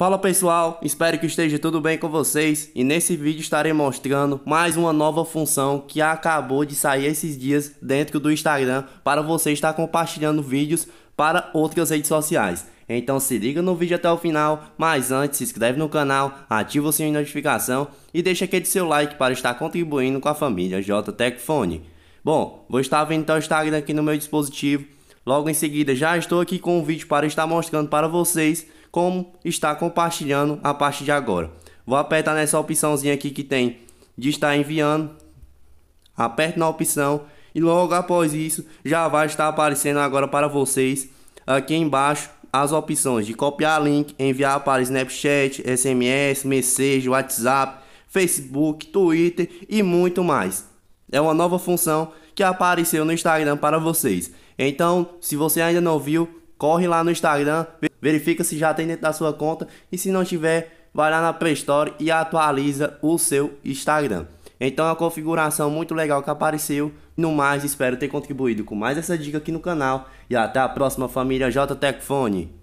Fala pessoal, espero que esteja tudo bem com vocês e nesse vídeo estarei mostrando mais uma nova função que acabou de sair esses dias dentro do Instagram para você estar compartilhando vídeos para outras redes sociais. Então se liga no vídeo até o final, mas antes se inscreve no canal, ativa o sininho de notificação e deixa aquele seu like para estar contribuindo com a família JTecFone. Bom, vou estar vendo então o Instagram aqui no meu dispositivo Logo em seguida, já estou aqui com o vídeo para estar mostrando para vocês como está compartilhando a partir de agora. Vou apertar nessa opçãozinha aqui que tem de estar enviando. Aperto na opção e logo após isso já vai estar aparecendo agora para vocês aqui embaixo as opções de copiar link, enviar para Snapchat, SMS, Message, WhatsApp, Facebook, Twitter e muito mais. É uma nova função que apareceu no Instagram para vocês. Então, se você ainda não viu, corre lá no Instagram, verifica se já tem dentro da sua conta e se não tiver, vai lá na Play Store e atualiza o seu Instagram. Então é uma configuração muito legal que apareceu. No mais, espero ter contribuído com mais essa dica aqui no canal. E até a próxima, família JTecFone.